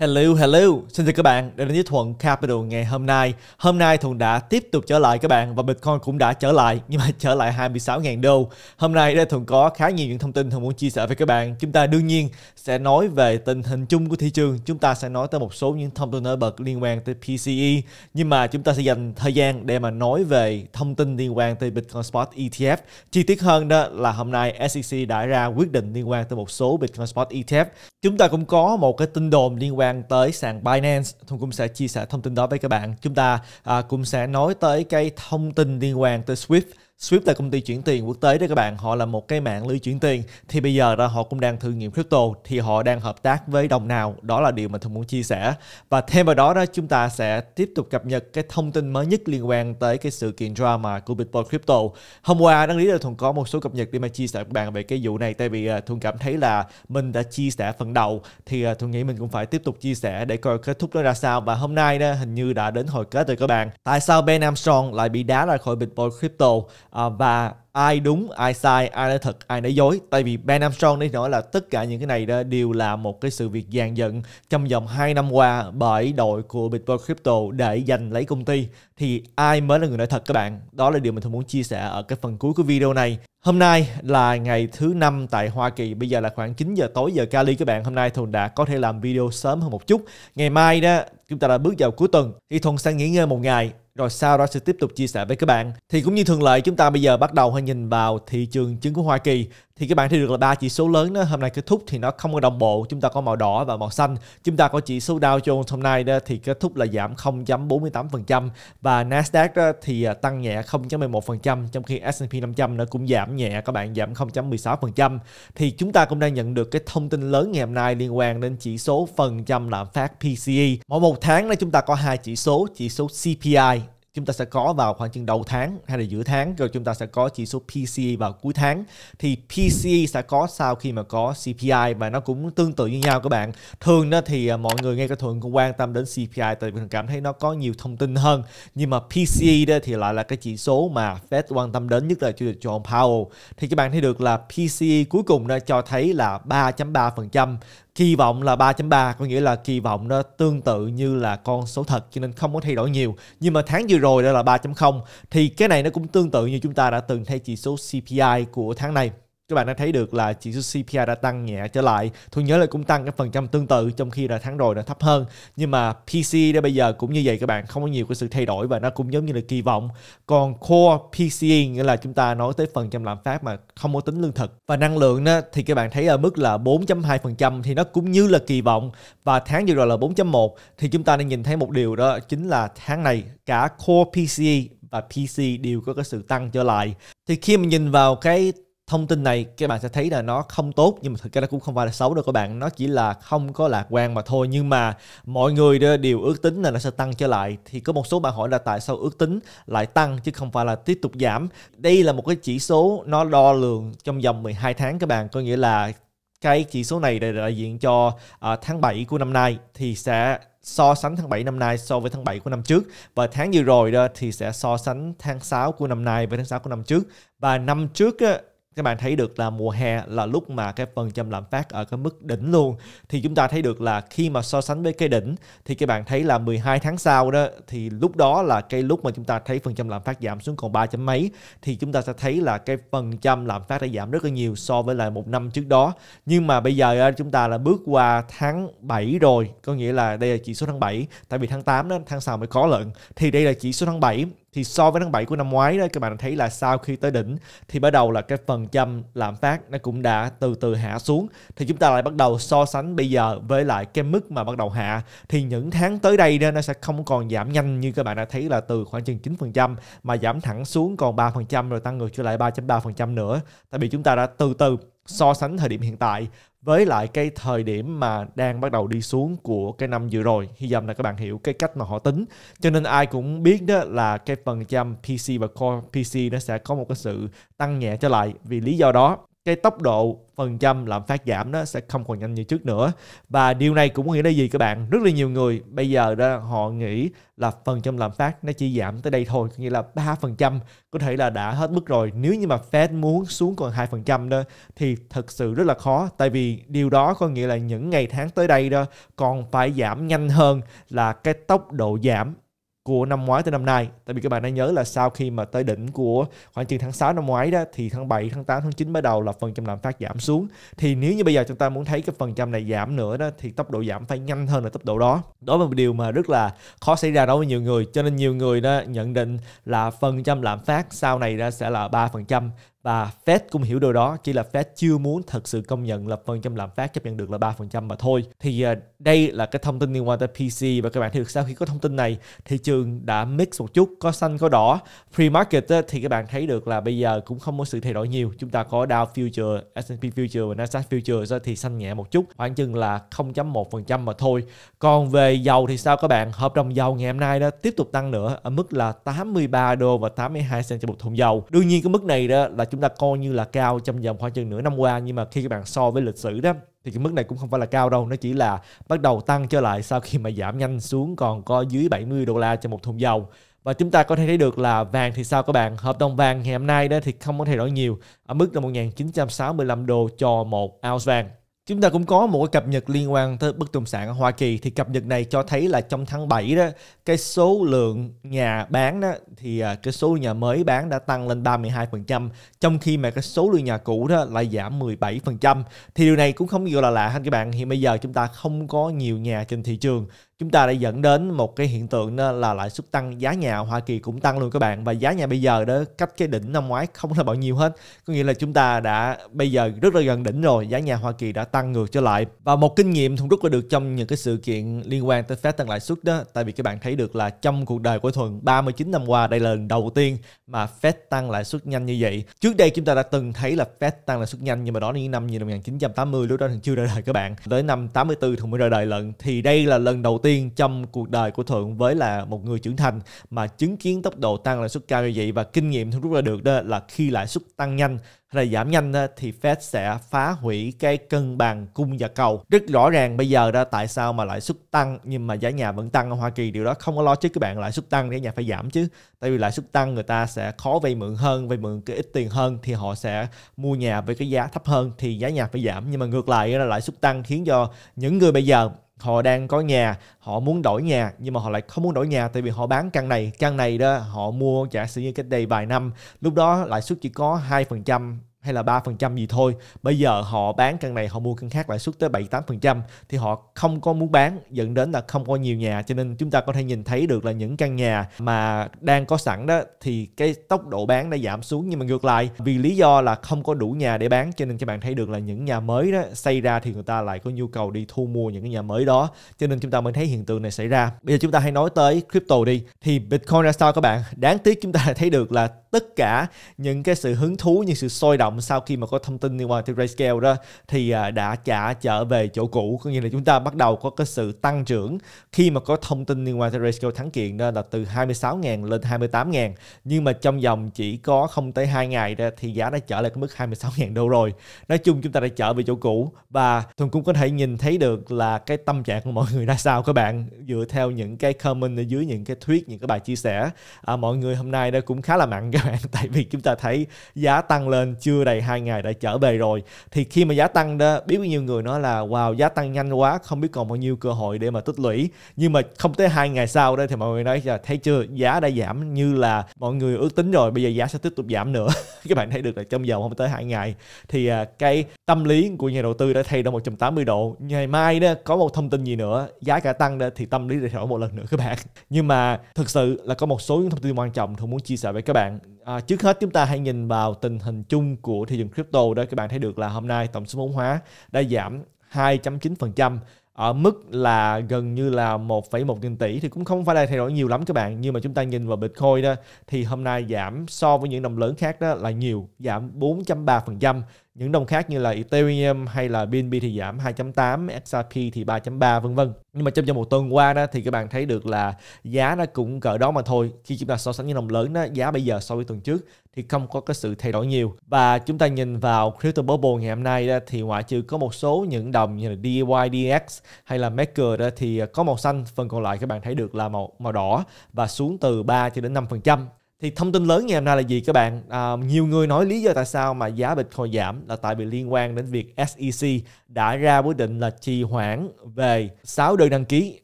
Hello, hello, xin chào các bạn đã đến với Thuận Capital ngày hôm nay Hôm nay Thuận đã tiếp tục trở lại các bạn và Bitcoin cũng đã trở lại nhưng mà trở lại 26.000 đô Hôm nay đây Thuận có khá nhiều những thông tin Thuận muốn chia sẻ với các bạn Chúng ta đương nhiên sẽ nói về tình hình chung của thị trường Chúng ta sẽ nói tới một số những thông tin nổi bật liên quan tới PCE Nhưng mà chúng ta sẽ dành thời gian để mà nói về thông tin liên quan tới Bitcoin Spot ETF Chi tiết hơn đó là hôm nay SEC đã ra quyết định liên quan tới một số Bitcoin Spot ETF Chúng ta cũng có một cái tin đồn liên quan quan tới sàn Binance Thông cũng sẽ chia sẻ thông tin đó với các bạn. Chúng ta à, cũng sẽ nói tới cái thông tin liên quan tới Swift Swift là công ty chuyển tiền quốc tế đó các bạn, họ là một cái mạng lưới chuyển tiền. Thì bây giờ ra họ cũng đang thử nghiệm crypto, thì họ đang hợp tác với đồng nào, đó là điều mà tôi muốn chia sẻ. Và thêm vào đó đó chúng ta sẽ tiếp tục cập nhật cái thông tin mới nhất liên quan tới cái sự kiện drama của Bitcoin Crypto. Hôm qua đăng lý là Thuần có một số cập nhật để mà chia sẻ các bạn về cái vụ này, tại vì à, Thuần cảm thấy là mình đã chia sẻ phần đầu, thì à, Thuần nghĩ mình cũng phải tiếp tục chia sẻ để coi kết thúc nó ra sao. Và hôm nay đó, hình như đã đến hồi kết rồi các bạn. Tại sao Ben Armstrong lại bị đá ra khỏi Bitcoin Crypto? Ờ, và ai đúng ai sai ai nói thật ai nói dối tại vì Ben Armstrong đi nói là tất cả những cái này đó đều là một cái sự việc dàn dựng trong vòng 2 năm qua bởi đội của Bitcoin Crypto để giành lấy công ty thì ai mới là người nói thật các bạn đó là điều mình thường muốn chia sẻ ở cái phần cuối của video này Hôm nay là ngày thứ năm tại Hoa Kỳ, bây giờ là khoảng 9 giờ tối giờ Cali các bạn. Hôm nay Thuần đã có thể làm video sớm hơn một chút. Ngày mai đó, chúng ta đã bước vào cuối tuần. Thì Thuần sẽ nghỉ ngơi một ngày, rồi sau đó sẽ tiếp tục chia sẻ với các bạn. Thì cũng như thường lệ chúng ta bây giờ bắt đầu hãy nhìn vào thị trường chứng khoán Hoa Kỳ thì các bạn thấy được là ba chỉ số lớn đó, hôm nay kết thúc thì nó không có đồng bộ chúng ta có màu đỏ và màu xanh chúng ta có chỉ số Dow Jones hôm nay đó, thì kết thúc là giảm 0.48% và Nasdaq đó, thì à, tăng nhẹ 0.11% trong khi S&P 500 nó cũng giảm nhẹ các bạn giảm 0.16% thì chúng ta cũng đang nhận được cái thông tin lớn ngày hôm nay liên quan đến chỉ số phần trăm lạm phát PCE mỗi một tháng đó chúng ta có hai chỉ số chỉ số CPI chúng ta sẽ có vào khoảng chừng đầu tháng hay là giữa tháng rồi chúng ta sẽ có chỉ số PCE vào cuối tháng thì PCE sẽ có sau khi mà có CPI và nó cũng tương tự như nhau các bạn thường đó thì à, mọi người nghe cái thường cũng quan tâm đến CPI tại vì cảm thấy nó có nhiều thông tin hơn nhưng mà PCE đó thì lại là cái chỉ số mà Fed quan tâm đến nhất là chủ tịch John Powell thì các bạn thấy được là PCE cuối cùng đã cho thấy là 3.3% kỳ vọng là 3.3 có nghĩa là kỳ vọng nó tương tự như là con số thật cho nên không có thay đổi nhiều nhưng mà tháng vừa rồi đó là 3.0 thì cái này nó cũng tương tự như chúng ta đã từng thấy chỉ số CPI của tháng này các bạn đã thấy được là chỉ số CPI đã tăng nhẹ trở lại tôi nhớ là cũng tăng cái phần trăm tương tự trong khi là tháng rồi đã thấp hơn nhưng mà PC đã bây giờ cũng như vậy các bạn không có nhiều cái sự thay đổi và nó cũng giống như là kỳ vọng còn core PCE nghĩa là chúng ta nói tới phần trăm lạm phát mà không có tính lương thực và năng lượng đó, thì các bạn thấy ở mức là 4.2% thì nó cũng như là kỳ vọng và tháng vừa rồi là 4.1 thì chúng ta đang nhìn thấy một điều đó chính là tháng này cả core PCE và PC đều có cái sự tăng trở lại thì khi mình nhìn vào cái thông tin này các bạn sẽ thấy là nó không tốt nhưng mà thực ra nó cũng không phải là xấu đâu các bạn nó chỉ là không có lạc quan mà thôi nhưng mà mọi người đều ước tính là nó sẽ tăng trở lại thì có một số bạn hỏi là tại sao ước tính lại tăng chứ không phải là tiếp tục giảm đây là một cái chỉ số nó đo lường trong vòng 12 tháng các bạn có nghĩa là cái chỉ số này đại diện cho uh, tháng 7 của năm nay thì sẽ so sánh tháng 7 năm nay so với tháng 7 của năm trước và tháng vừa rồi đó thì sẽ so sánh tháng 6 của năm nay với tháng 6 của năm trước và năm trước á, các bạn thấy được là mùa hè là lúc mà cái phần trăm lạm phát ở cái mức đỉnh luôn thì chúng ta thấy được là khi mà so sánh với cái đỉnh thì các bạn thấy là 12 tháng sau đó thì lúc đó là cái lúc mà chúng ta thấy phần trăm lạm phát giảm xuống còn 3 chấm mấy thì chúng ta sẽ thấy là cái phần trăm lạm phát đã giảm rất là nhiều so với lại một năm trước đó nhưng mà bây giờ chúng ta là bước qua tháng 7 rồi có nghĩa là đây là chỉ số tháng 7 tại vì tháng 8 đó tháng sau mới có lận thì đây là chỉ số tháng 7 thì so với tháng 7 của năm ngoái đó các bạn thấy là sau khi tới đỉnh thì bắt đầu là cái phần trăm lạm phát nó cũng đã từ từ hạ xuống thì chúng ta lại bắt đầu so sánh bây giờ với lại cái mức mà bắt đầu hạ thì những tháng tới đây đó, nó sẽ không còn giảm nhanh như các bạn đã thấy là từ khoảng chừng 9% mà giảm thẳng xuống còn 3% rồi tăng ngược trở lại 3.3% nữa tại vì chúng ta đã từ từ so sánh thời điểm hiện tại với lại cái thời điểm mà đang bắt đầu đi xuống của cái năm vừa rồi hy vọng là các bạn hiểu cái cách mà họ tính cho nên ai cũng biết đó là cái phần trăm PC và Core PC nó sẽ có một cái sự tăng nhẹ trở lại vì lý do đó cái tốc độ phần trăm lạm phát giảm nó sẽ không còn nhanh như trước nữa và điều này cũng có nghĩa là gì các bạn rất là nhiều người bây giờ đó họ nghĩ là phần trăm lạm phát nó chỉ giảm tới đây thôi có nghĩa là ba phần trăm có thể là đã hết mức rồi nếu như mà Fed muốn xuống còn hai phần trăm đó thì thật sự rất là khó tại vì điều đó có nghĩa là những ngày tháng tới đây đó còn phải giảm nhanh hơn là cái tốc độ giảm của năm ngoái tới năm nay tại vì các bạn đã nhớ là sau khi mà tới đỉnh của khoảng chừng tháng 6 năm ngoái đó thì tháng 7, tháng 8, tháng 9 bắt đầu là phần trăm lạm phát giảm xuống thì nếu như bây giờ chúng ta muốn thấy cái phần trăm này giảm nữa đó thì tốc độ giảm phải nhanh hơn là tốc độ đó đó là một điều mà rất là khó xảy ra đối với nhiều người cho nên nhiều người đó nhận định là phần trăm lạm phát sau này ra sẽ là 3% và Fed cũng hiểu điều đó chỉ là Fed chưa muốn thật sự công nhận là phần trăm lạm phát chấp nhận được là 3% mà thôi thì à, đây là cái thông tin liên quan tới PC và các bạn thấy được sau khi có thông tin này thị trường đã mix một chút có xanh có đỏ pre-market thì các bạn thấy được là bây giờ cũng không có sự thay đổi nhiều chúng ta có Dow Future, S&P Future và Nasdaq Future thì xanh nhẹ một chút khoảng chừng là 0.1% mà thôi còn về dầu thì sao các bạn hợp đồng dầu ngày hôm nay đó tiếp tục tăng nữa ở mức là 83 đô và 82 cent cho một thùng dầu đương nhiên cái mức này đó là chúng ta coi như là cao trong vòng khoảng chừng nửa năm qua nhưng mà khi các bạn so với lịch sử đó thì cái mức này cũng không phải là cao đâu nó chỉ là bắt đầu tăng trở lại sau khi mà giảm nhanh xuống còn có dưới 70 đô la cho một thùng dầu và chúng ta có thể thấy được là vàng thì sao các bạn hợp đồng vàng ngày hôm nay đó thì không có thay đổi nhiều ở mức là 1.965 đô cho một ounce vàng Chúng ta cũng có một cái cập nhật liên quan tới bất động sản ở Hoa Kỳ thì cập nhật này cho thấy là trong tháng 7 đó cái số lượng nhà bán đó thì à, cái số nhà mới bán đã tăng lên 32% trong khi mà cái số lượng nhà cũ đó lại giảm 17%. Thì điều này cũng không gì gọi là lạ hết các bạn. Hiện bây giờ chúng ta không có nhiều nhà trên thị trường chúng ta đã dẫn đến một cái hiện tượng đó là lãi suất tăng giá nhà Hoa Kỳ cũng tăng luôn các bạn và giá nhà bây giờ đó cách cái đỉnh năm ngoái không là bao nhiêu hết có nghĩa là chúng ta đã bây giờ rất là gần đỉnh rồi giá nhà Hoa Kỳ đã tăng ngược trở lại và một kinh nghiệm thuận rất là được trong những cái sự kiện liên quan tới phép tăng lãi suất đó tại vì các bạn thấy được là trong cuộc đời của Thuận 39 năm qua đây là lần đầu tiên mà phép tăng lãi suất nhanh như vậy trước đây chúng ta đã từng thấy là phép tăng lãi suất nhanh nhưng mà đó là những năm như năm 1980 lúc đó Thuận chưa ra đời các bạn tới năm 84 Thuận mới ra đời lần thì đây là lần đầu tiên tiên trong cuộc đời của Thượng với là một người trưởng thành mà chứng kiến tốc độ tăng lãi suất cao như vậy và kinh nghiệm Thượng rút ra được đó là khi lãi suất tăng nhanh hay là giảm nhanh thì Fed sẽ phá hủy cái cân bằng cung và cầu. Rất rõ ràng bây giờ đó tại sao mà lãi suất tăng nhưng mà giá nhà vẫn tăng ở Hoa Kỳ điều đó không có lo chứ các bạn lãi suất tăng thì nhà phải giảm chứ. Tại vì lãi suất tăng người ta sẽ khó vay mượn hơn, vay mượn cái ít tiền hơn thì họ sẽ mua nhà với cái giá thấp hơn thì giá nhà phải giảm nhưng mà ngược lại là lãi suất tăng khiến cho những người bây giờ họ đang có nhà họ muốn đổi nhà nhưng mà họ lại không muốn đổi nhà tại vì họ bán căn này căn này đó họ mua giả sử như cách đây vài năm lúc đó lãi suất chỉ có hai phần trăm hay là 3% gì thôi. Bây giờ họ bán căn này họ mua căn khác lãi suất tới 7 8% thì họ không có muốn bán dẫn đến là không có nhiều nhà cho nên chúng ta có thể nhìn thấy được là những căn nhà mà đang có sẵn đó thì cái tốc độ bán đã giảm xuống nhưng mà ngược lại vì lý do là không có đủ nhà để bán cho nên các bạn thấy được là những nhà mới đó xây ra thì người ta lại có nhu cầu đi thu mua những cái nhà mới đó cho nên chúng ta mới thấy hiện tượng này xảy ra. Bây giờ chúng ta hãy nói tới crypto đi thì Bitcoin ra sao các bạn? Đáng tiếc chúng ta thấy được là tất cả những cái sự hứng thú những sự sôi động động sau khi mà có thông tin liên quan tới Grayscale đó thì à, đã trả trở về chỗ cũ có nghĩa là chúng ta bắt đầu có cái sự tăng trưởng khi mà có thông tin liên quan tới Grayscale thắng kiện đó là từ 26.000 lên 28.000 nhưng mà trong vòng chỉ có không tới 2 ngày đó thì giá đã trở lại cái mức 26.000 đô rồi nói chung chúng ta đã trở về chỗ cũ và Thuần cũng có thể nhìn thấy được là cái tâm trạng của mọi người ra sao các bạn dựa theo những cái comment ở dưới những cái thuyết những cái bài chia sẻ à, mọi người hôm nay đã cũng khá là mặn các bạn tại vì chúng ta thấy giá tăng lên chưa chưa đầy 2 ngày đã trở về rồi thì khi mà giá tăng đó biết bao nhiêu người nói là wow giá tăng nhanh quá không biết còn bao nhiêu cơ hội để mà tích lũy nhưng mà không tới hai ngày sau đây thì mọi người nói là thấy chưa giá đã giảm như là mọi người ước tính rồi bây giờ giá sẽ tiếp tục giảm nữa các bạn thấy được là trong vòng không tới hai ngày thì à, cái tâm lý của nhà đầu tư đã thay đổi 180 độ ngày mai đó có một thông tin gì nữa giá cả tăng đó thì tâm lý sẽ đổi một lần nữa các bạn nhưng mà thực sự là có một số những thông tin quan trọng tôi muốn chia sẻ với các bạn À, trước hết chúng ta hãy nhìn vào tình hình chung của thị trường crypto đó các bạn thấy được là hôm nay tổng số vốn hóa đã giảm 2.9% ở mức là gần như là 1,1 nghìn tỷ thì cũng không phải là thay đổi nhiều lắm các bạn nhưng mà chúng ta nhìn vào Bitcoin đó thì hôm nay giảm so với những đồng lớn khác đó là nhiều giảm 4.3% những đồng khác như là Ethereum hay là BNB thì giảm 2.8, XRP thì 3.3 vân vân. Nhưng mà trong vòng một tuần qua đó thì các bạn thấy được là giá nó cũng cỡ đó mà thôi. Khi chúng ta so sánh những đồng lớn đó, giá bây giờ so với tuần trước thì không có cái sự thay đổi nhiều. Và chúng ta nhìn vào crypto bubble ngày hôm nay đó, thì ngoại trừ có một số những đồng như là DYDX hay là Maker đó thì có màu xanh, phần còn lại các bạn thấy được là màu màu đỏ và xuống từ 3 cho đến 5% thì thông tin lớn ngày hôm nay là gì các bạn à, nhiều người nói lý do tại sao mà giá bitcoin giảm là tại vì liên quan đến việc SEC đã ra quyết định là trì hoãn về 6 đơn đăng ký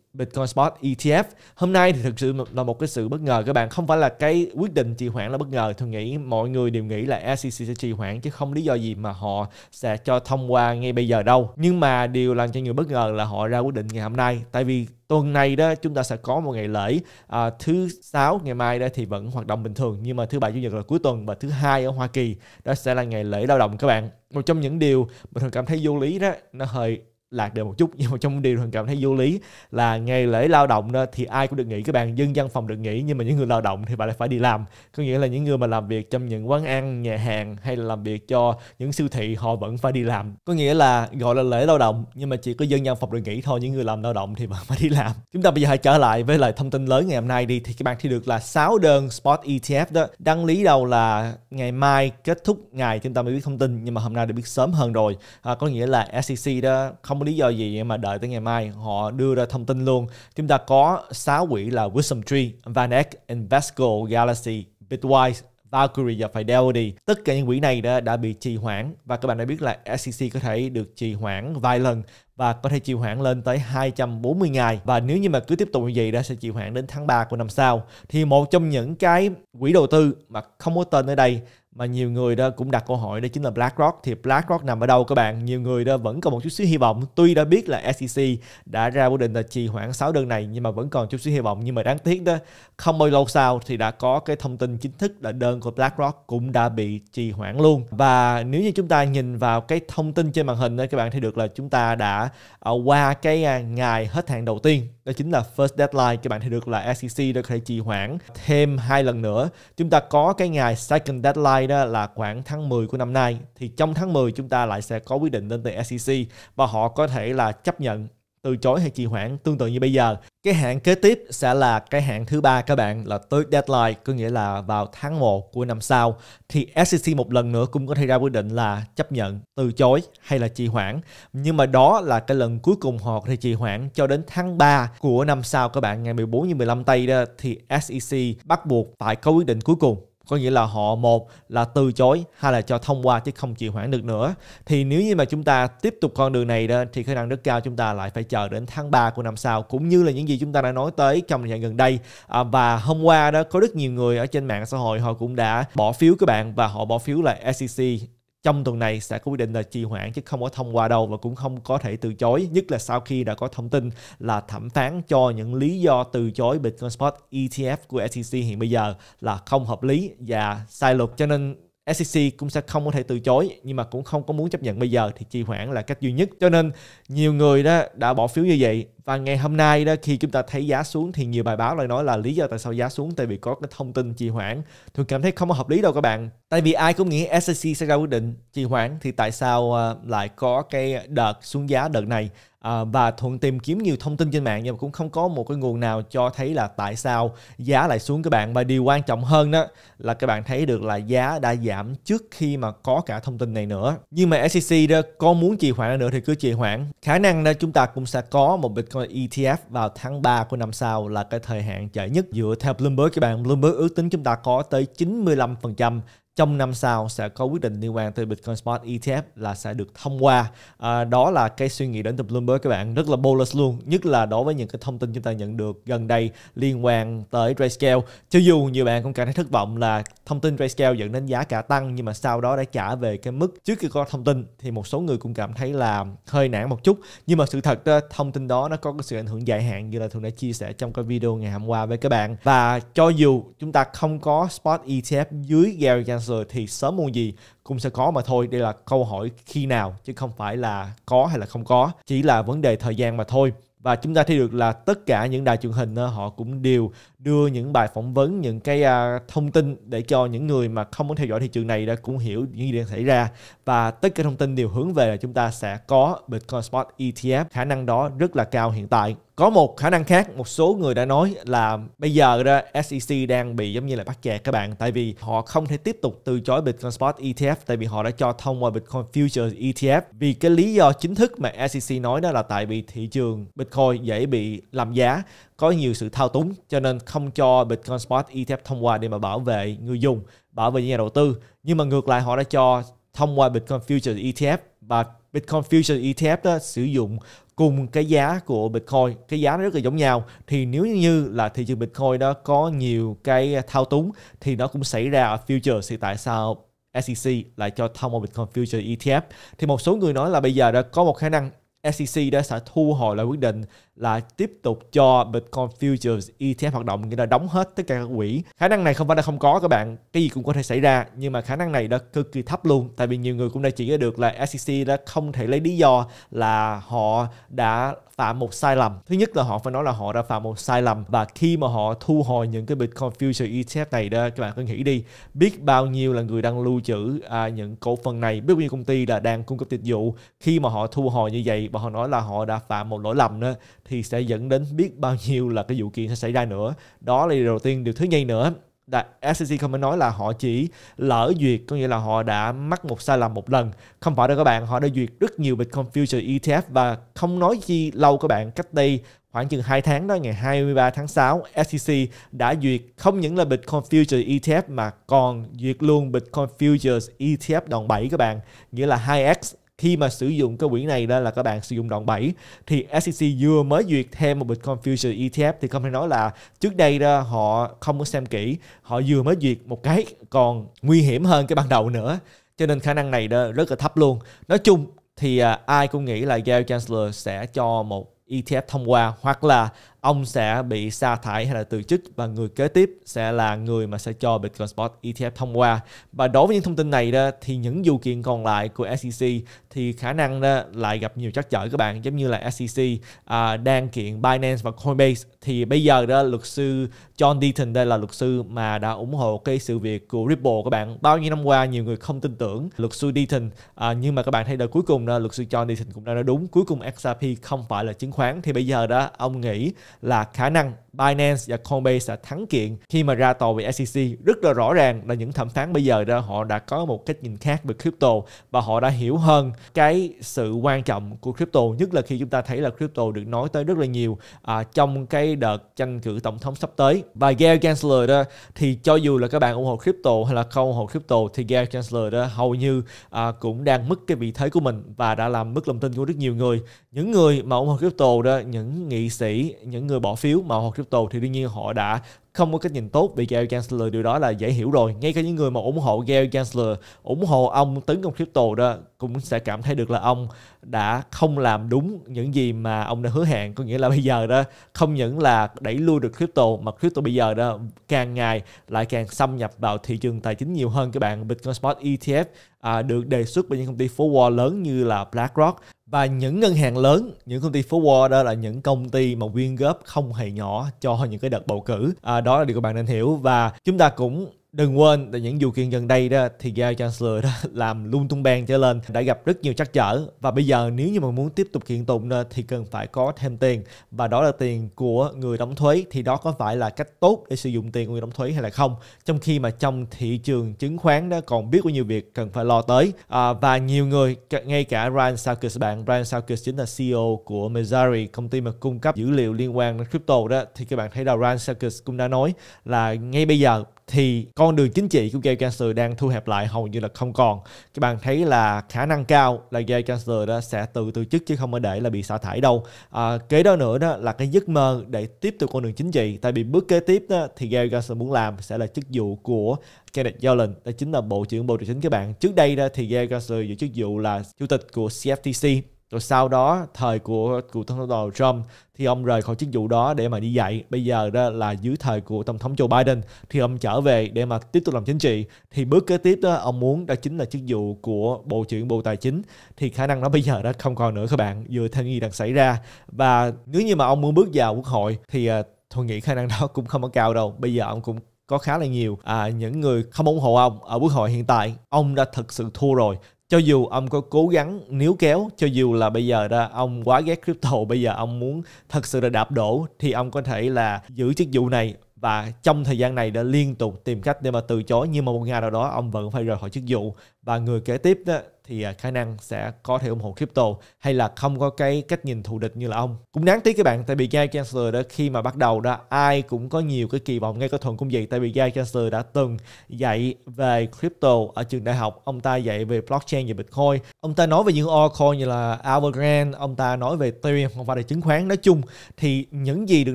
Bitcoin Spot ETF hôm nay thì thực sự là một cái sự bất ngờ các bạn không phải là cái quyết định trì hoãn là bất ngờ tôi nghĩ mọi người đều nghĩ là SEC sẽ trì hoãn chứ không lý do gì mà họ sẽ cho thông qua ngay bây giờ đâu nhưng mà điều làm cho người bất ngờ là họ ra quyết định ngày hôm nay tại vì tuần này đó chúng ta sẽ có một ngày lễ à, thứ sáu ngày mai đó thì vẫn hoạt động bình thường nhưng mà thứ bảy chủ nhật là cuối tuần và thứ hai ở Hoa Kỳ đó sẽ là ngày lễ lao động các bạn một trong những điều mình thường cảm thấy vô lý đó nó hơi lạc đề một chút nhưng mà trong điều mình cảm thấy vô lý là ngày lễ lao động đó thì ai cũng được nghỉ các bạn dân văn phòng được nghỉ nhưng mà những người lao động thì bạn lại phải đi làm có nghĩa là những người mà làm việc trong những quán ăn nhà hàng hay là làm việc cho những siêu thị họ vẫn phải đi làm có nghĩa là gọi là lễ lao động nhưng mà chỉ có dân văn phòng được nghỉ thôi những người làm lao động thì vẫn phải đi làm chúng ta bây giờ hãy trở lại với lời thông tin lớn ngày hôm nay đi thì các bạn thì được là 6 đơn spot ETF đó đăng lý đầu là ngày mai kết thúc ngày chúng ta mới biết thông tin nhưng mà hôm nay được biết sớm hơn rồi à, có nghĩa là SEC đó không không có lý do gì mà đợi tới ngày mai họ đưa ra thông tin luôn chúng ta có 6 quỹ là Wisdom Tree, Vanek, Invesco, Galaxy, Bitwise Valkyrie và Fidelity. Tất cả những quỹ này đã, đã bị trì hoãn và các bạn đã biết là SEC có thể được trì hoãn vài lần và có thể trì hoãn lên tới 240 ngày và nếu như mà cứ tiếp tục như vậy đã sẽ trì hoãn đến tháng 3 của năm sau. Thì một trong những cái quỹ đầu tư mà không có tên ở đây mà nhiều người đó cũng đặt câu hỏi đó chính là BlackRock thì BlackRock nằm ở đâu các bạn nhiều người đó vẫn còn một chút xíu hy vọng tuy đã biết là SEC đã ra quyết định là trì hoãn 6 đơn này nhưng mà vẫn còn chút xíu hy vọng nhưng mà đáng tiếc đó không bao lâu sau thì đã có cái thông tin chính thức là đơn của BlackRock cũng đã bị trì hoãn luôn và nếu như chúng ta nhìn vào cái thông tin trên màn hình đó các bạn thấy được là chúng ta đã à, qua cái à, ngày hết hạn đầu tiên đó chính là first deadline các bạn thấy được là SEC đã có thể trì hoãn thêm hai lần nữa. Chúng ta có cái ngày second deadline đó là khoảng tháng 10 của năm nay thì trong tháng 10 chúng ta lại sẽ có quyết định lên từ SEC và họ có thể là chấp nhận từ chối hay trì hoãn tương tự như bây giờ. Cái hạn kế tiếp sẽ là cái hạn thứ ba các bạn là tới deadline, có nghĩa là vào tháng 1 của năm sau thì SEC một lần nữa cũng có thể ra quyết định là chấp nhận, từ chối hay là trì hoãn. Nhưng mà đó là cái lần cuối cùng họ có thể trì hoãn cho đến tháng 3 của năm sau các bạn ngày 14 như 15 tây đó thì SEC bắt buộc phải có quyết định cuối cùng có nghĩa là họ một là từ chối hay là cho thông qua chứ không trì hoãn được nữa thì nếu như mà chúng ta tiếp tục con đường này đó thì khả năng rất cao chúng ta lại phải chờ đến tháng 3 của năm sau cũng như là những gì chúng ta đã nói tới trong thời gian gần đây à, và hôm qua đó có rất nhiều người ở trên mạng xã hội họ cũng đã bỏ phiếu các bạn và họ bỏ phiếu là SEC trong tuần này sẽ có quyết định là trì hoãn chứ không có thông qua đâu và cũng không có thể từ chối nhất là sau khi đã có thông tin là thẩm phán cho những lý do từ chối Bitcoin Spot ETF của SEC hiện bây giờ là không hợp lý và sai luật cho nên SEC cũng sẽ không có thể từ chối nhưng mà cũng không có muốn chấp nhận bây giờ thì trì hoãn là cách duy nhất cho nên nhiều người đó đã bỏ phiếu như vậy và ngày hôm nay đó khi chúng ta thấy giá xuống thì nhiều bài báo lại nói là lý do tại sao giá xuống tại vì có cái thông tin trì hoãn tôi cảm thấy không có hợp lý đâu các bạn tại vì ai cũng nghĩ SEC sẽ ra quyết định trì hoãn thì tại sao ờ, lại có cái đợt xuống giá đợt này à, và thuận tìm kiếm nhiều thông tin trên mạng nhưng mà cũng không có một cái nguồn nào cho thấy là tại sao giá lại xuống các bạn và điều quan trọng hơn đó là các bạn thấy được là giá đã giảm trước khi mà có cả thông tin này nữa nhưng mà SEC đó có muốn trì hoãn nữa thì cứ trì hoãn khả năng đó chúng ta cũng sẽ có một Bitcoin ETF vào tháng 3 của năm sau là cái thời hạn chạy nhất dựa theo Bloomberg các bạn Bloomberg ước tính chúng ta có tới 95% trong năm sau sẽ có quyết định liên quan tới Bitcoin Spot ETF là sẽ được thông qua. À, đó là cái suy nghĩ đến từ Bloomberg các bạn rất là bullish luôn, nhất là đối với những cái thông tin chúng ta nhận được gần đây liên quan tới Grayscale. Cho dù nhiều bạn cũng cảm thấy thất vọng là thông tin Grayscale dẫn đến giá cả tăng nhưng mà sau đó đã trả về cái mức trước khi có thông tin thì một số người cũng cảm thấy là hơi nản một chút. Nhưng mà sự thật đó, thông tin đó nó có cái sự ảnh hưởng dài hạn như là thường đã chia sẻ trong cái video ngày hôm qua với các bạn. Và cho dù chúng ta không có Spot ETF dưới Gary Johnson rồi thì sớm muộn gì cũng sẽ có mà thôi đây là câu hỏi khi nào chứ không phải là có hay là không có chỉ là vấn đề thời gian mà thôi và chúng ta thấy được là tất cả những đài truyền hình ờ, họ cũng đều đưa những bài phỏng vấn những cái à, thông tin để cho những người mà không muốn theo dõi thị trường này đã cũng hiểu những gì đang xảy ra và tất cả thông tin đều hướng về là chúng ta sẽ có Bitcoin Spot ETF khả năng đó rất là cao hiện tại có một khả năng khác một số người đã nói là bây giờ ra SEC đang bị giống như là bắt chẹt các bạn tại vì họ không thể tiếp tục từ chối Bitcoin Spot ETF tại vì họ đã cho thông qua Bitcoin Futures ETF vì cái lý do chính thức mà SEC nói đó là tại vì thị trường Bitcoin dễ bị làm giá có nhiều sự thao túng cho nên không cho Bitcoin Spot ETF thông qua để mà bảo vệ người dùng bảo vệ nhà đầu tư nhưng mà ngược lại họ đã cho thông qua Bitcoin Futures ETF và Bitcoin Futures ETF đó sử dụng cùng cái giá của Bitcoin, cái giá nó rất là giống nhau thì nếu như là thị trường Bitcoin đó có nhiều cái thao túng thì nó cũng xảy ra ở futures thì tại sao SEC lại cho thông một Bitcoin Future ETF thì một số người nói là bây giờ đã có một khả năng SEC đã sẽ thu hồi lại quyết định là tiếp tục cho Bitcoin Futures ETF hoạt động nghĩa là đóng hết tất cả các quỹ. Khả năng này không phải là không có các bạn, cái gì cũng có thể xảy ra nhưng mà khả năng này đã cực kỳ thấp luôn tại vì nhiều người cũng đã chỉ ra được là SEC đã không thể lấy lý do là họ đã phạm một sai lầm. Thứ nhất là họ phải nói là họ đã phạm một sai lầm và khi mà họ thu hồi những cái Bitcoin Future ETF này đó các bạn cứ nghĩ đi, biết bao nhiêu là người đang lưu trữ à, những cổ phần này, biết bao nhiêu công ty là đang cung cấp dịch vụ khi mà họ thu hồi như vậy việc mà họ nói là họ đã phạm một lỗi lầm nữa thì sẽ dẫn đến biết bao nhiêu là cái vụ kiện sẽ xảy ra nữa đó là điều đầu tiên điều thứ nhì nữa là SEC không phải nói là họ chỉ lỡ duyệt có nghĩa là họ đã mắc một sai lầm một lần không phải đâu các bạn họ đã duyệt rất nhiều Bitcoin Future ETF và không nói chi lâu các bạn cách đây khoảng chừng 2 tháng đó ngày 23 tháng 6 SEC đã duyệt không những là Bitcoin Future ETF mà còn duyệt luôn Bitcoin Futures e ETF đòn 7 các bạn nghĩa là 2x khi mà sử dụng cái quỹ này đó là các bạn sử dụng đoạn 7 thì SEC vừa mới duyệt thêm một Bitcoin Future ETF thì không thể nói là trước đây đó họ không có xem kỹ họ vừa mới duyệt một cái còn nguy hiểm hơn cái ban đầu nữa cho nên khả năng này đó rất là thấp luôn nói chung thì à, ai cũng nghĩ là Gary Chancellor sẽ cho một ETF thông qua hoặc là ông sẽ bị sa thải hay là từ chức và người kế tiếp sẽ là người mà sẽ cho Bitcoin Spot ETF thông qua. Và đối với những thông tin này đó thì những vụ kiện còn lại của SEC thì khả năng đó lại gặp nhiều trắc trở các bạn giống như là SEC à, đang kiện Binance và Coinbase thì bây giờ đó luật sư John Deaton đây là luật sư mà đã ủng hộ cái sự việc của Ripple các bạn. Bao nhiêu năm qua nhiều người không tin tưởng luật sư Deaton à, nhưng mà các bạn thấy là cuối cùng đó luật sư John Deaton cũng đã nói đúng cuối cùng XRP e không phải là chứng khoán thì bây giờ đó ông nghĩ là khả năng Binance và Coinbase sẽ thắng kiện khi mà ra tòa về SEC rất là rõ ràng là những thẩm phán bây giờ đó họ đã có một cách nhìn khác về crypto và họ đã hiểu hơn cái sự quan trọng của crypto nhất là khi chúng ta thấy là crypto được nói tới rất là nhiều à, trong cái đợt tranh cử tổng thống sắp tới và Gary Gensler đó thì cho dù là các bạn ủng hộ crypto hay là không ủng hộ crypto thì Gary Gensler đó hầu như à, cũng đang mất cái vị thế của mình và đã làm mất lòng tin của rất nhiều người những người mà ủng hộ crypto đó những nghị sĩ những những người bỏ phiếu mà hoặc crypto thì đương nhiên họ đã không có cách nhìn tốt về Gary Gensler điều đó là dễ hiểu rồi ngay cả những người mà ủng hộ Gary Gensler ủng hộ ông tấn công crypto đó cũng sẽ cảm thấy được là ông đã không làm đúng những gì mà ông đã hứa hẹn có nghĩa là bây giờ đó không những là đẩy lui được crypto mà crypto bây giờ đó càng ngày lại càng xâm nhập vào thị trường tài chính nhiều hơn các bạn Bitcoin Spot ETF à, được đề xuất bởi những công ty phố wall lớn như là BlackRock và những ngân hàng lớn những công ty phố wall đó là những công ty mà quyên góp không hề nhỏ cho những cái đợt bầu cử à, đó là điều các bạn nên hiểu và chúng ta cũng Đừng quên là những vụ kiện gần đây đó thì Gary Chancellor đó làm lung tung bang trở lên đã gặp rất nhiều trắc trở và bây giờ nếu như mà muốn tiếp tục kiện tụng đó, thì cần phải có thêm tiền và đó là tiền của người đóng thuế thì đó có phải là cách tốt để sử dụng tiền của người đóng thuế hay là không trong khi mà trong thị trường chứng khoán đó còn biết bao nhiêu việc cần phải lo tới à, và nhiều người ngay cả Ryan Salkis bạn Ryan Salkis chính là CEO của Mezari công ty mà cung cấp dữ liệu liên quan đến crypto đó thì các bạn thấy là Ryan Salkis cũng đã nói là ngay bây giờ thì có con đường chính trị của Gary cancer đang thu hẹp lại hầu như là không còn các bạn thấy là khả năng cao là Gary cancer đó sẽ tự từ chức chứ không có để là bị sa thải đâu à, kế đó nữa đó là cái giấc mơ để tiếp tục con đường chính trị tại vì bước kế tiếp đó, thì Gary cancer muốn làm sẽ là chức vụ của Janet Yellen đó chính là bộ trưởng bộ tài chính các bạn trước đây đó thì Gary cancer giữ chức vụ là chủ tịch của CFTC rồi sau đó thời của cựu tổng thống Donald Trump thì ông rời khỏi chức vụ đó để mà đi dạy bây giờ đó là dưới thời của tổng thống Joe Biden thì ông trở về để mà tiếp tục làm chính trị thì bước kế tiếp đó ông muốn đó chính là chức vụ của bộ trưởng bộ tài chính thì khả năng nó bây giờ đó không còn nữa các bạn vừa theo nghi đang xảy ra và nếu như mà ông muốn bước vào quốc hội thì à, tôi nghĩ khả năng đó cũng không có cao đâu bây giờ ông cũng có khá là nhiều à, những người không ủng hộ ông ở quốc hội hiện tại ông đã thực sự thua rồi cho dù ông có cố gắng níu kéo cho dù là bây giờ ra ông quá ghét crypto bây giờ ông muốn thật sự là đạp đổ thì ông có thể là giữ chức vụ này và trong thời gian này đã liên tục tìm cách để mà từ chối nhưng mà một ngày nào đó ông vẫn phải rời khỏi chức vụ và người kế tiếp đó thì à, khả năng sẽ có thể ủng hộ crypto hay là không có cái cách nhìn thù địch như là ông cũng đáng tiếc các bạn tại vì Gary Gensler đó khi mà bắt đầu đó ai cũng có nhiều cái kỳ vọng ngay cả thuận cũng vậy tại vì Gary Gensler đã từng dạy về crypto ở trường đại học ông ta dạy về blockchain và bitcoin ông ta nói về những altcoin như là Evergrande ông ta nói về Ethereum hoặc là chứng khoán nói chung thì những gì được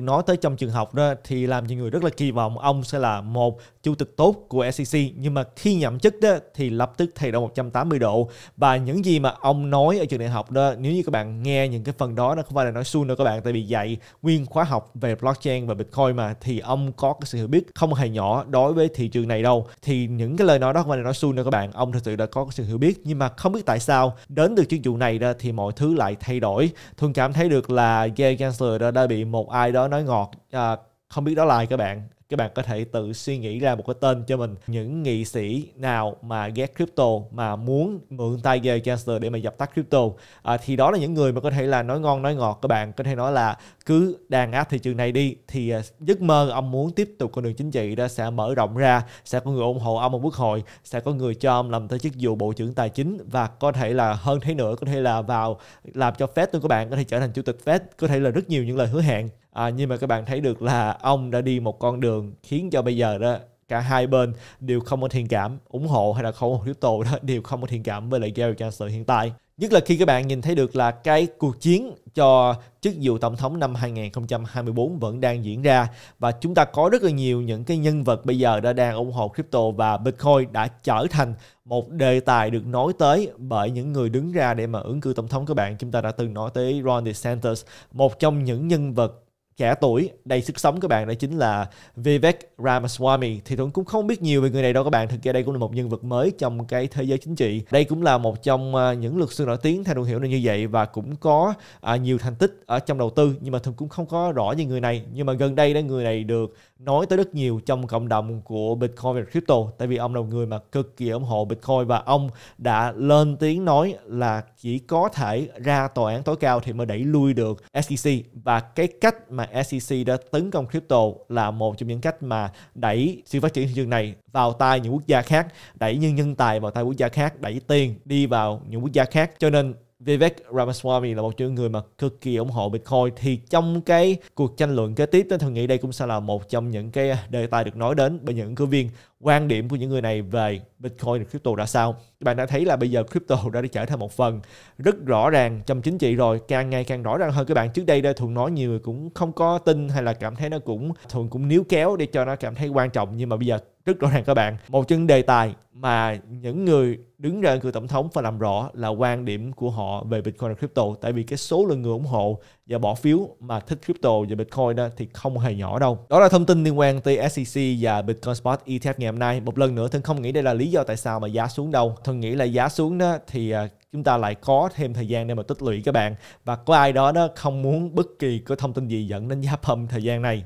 nói tới trong trường học đó thì làm cho người rất là kỳ vọng ông sẽ là một chủ tịch tốt của SEC nhưng mà khi nhậm chức đó thì lập tức thay đổi 180 độ và những gì mà ông nói ở trường đại học đó nếu như các bạn nghe những cái phần đó nó không phải là nói suông đâu các bạn tại vì dạy nguyên khóa học về blockchain và bitcoin mà thì ông có cái sự hiểu biết không hề nhỏ đối với thị trường này đâu thì những cái lời nói đó không phải là nói suông đâu các bạn ông thật sự đã có cái sự hiểu biết nhưng mà không biết tại sao đến từ chương trình này đó thì mọi thứ lại thay đổi thường cảm thấy được là Gary Gensler đã bị một ai đó nói ngọt à, không biết đó là ai các bạn các bạn có thể tự suy nghĩ ra một cái tên cho mình những nghị sĩ nào mà ghét crypto mà muốn mượn tay về Chancellor để mà dập tắt crypto à, thì đó là những người mà có thể là nói ngon nói ngọt các bạn có thể nói là cứ đàn áp thị trường này đi thì à, giấc mơ ông muốn tiếp tục con đường chính trị đó sẽ mở rộng ra sẽ có người ủng hộ ông ở quốc hội sẽ có người cho ông làm tới chức vụ bộ trưởng tài chính và có thể là hơn thế nữa có thể là vào làm cho Fed luôn các bạn có thể trở thành chủ tịch Fed có thể là rất nhiều những lời hứa hẹn à, nhưng mà các bạn thấy được là ông đã đi một con đường khiến cho bây giờ đó cả hai bên đều không có thiện cảm ủng hộ hay là không ủng crypto đó đều không có thiện cảm với lại Gary Johnson hiện tại nhất là khi các bạn nhìn thấy được là cái cuộc chiến cho chức vụ tổng thống năm 2024 vẫn đang diễn ra và chúng ta có rất là nhiều những cái nhân vật bây giờ đã đang ủng hộ crypto và Bitcoin đã trở thành một đề tài được nói tới bởi những người đứng ra để mà ứng cử tổng thống các bạn chúng ta đã từng nói tới Ron DeSantis một trong những nhân vật trẻ tuổi đầy sức sống các bạn đó chính là Vivek Ramaswamy thì tôi cũng không biết nhiều về người này đâu các bạn thực ra đây cũng là một nhân vật mới trong cái thế giới chính trị đây cũng là một trong à, những luật sư nổi tiếng theo Thuận hiểu là như vậy và cũng có à, nhiều thành tích ở trong đầu tư nhưng mà tôi cũng không có rõ về người này nhưng mà gần đây đó người này được nói tới rất nhiều trong cộng đồng của Bitcoin và crypto tại vì ông là một người mà cực kỳ ủng hộ Bitcoin và ông đã lên tiếng nói là chỉ có thể ra tòa án tối cao thì mới đẩy lui được SEC và cái cách mà SEC đã tấn công crypto là một trong những cách mà đẩy sự phát triển thị trường này vào tay những quốc gia khác, đẩy những nhân tài vào tay quốc gia khác, đẩy tiền đi vào những quốc gia khác. Cho nên Vivek Ramaswamy là một trong những người mà cực kỳ ủng hộ Bitcoin thì trong cái cuộc tranh luận kế tiếp tôi nghĩ đây cũng sẽ là một trong những cái đề tài được nói đến bởi những cử viên quan điểm của những người này về Bitcoin và crypto ra sao. Các bạn đã thấy là bây giờ crypto đã trở thành một phần rất rõ ràng trong chính trị rồi, càng ngày càng rõ ràng hơn các bạn. Trước đây đây thường nói nhiều người cũng không có tin hay là cảm thấy nó cũng thường cũng níu kéo để cho nó cảm thấy quan trọng nhưng mà bây giờ rất rõ ràng các bạn một chân đề tài mà những người đứng ra cử tổng thống phải làm rõ là quan điểm của họ về Bitcoin và crypto tại vì cái số lượng người ủng hộ và bỏ phiếu mà thích crypto và Bitcoin đó thì không hề nhỏ đâu. Đó là thông tin liên quan tới SEC và Bitcoin Spot ETF ngày hôm nay. Một lần nữa thân không nghĩ đây là lý do tại sao mà giá xuống đâu. Thân nghĩ là giá xuống đó thì à, chúng ta lại có thêm thời gian để mà tích lũy các bạn và có ai đó đó không muốn bất kỳ cái thông tin gì dẫn đến giá pump thời gian này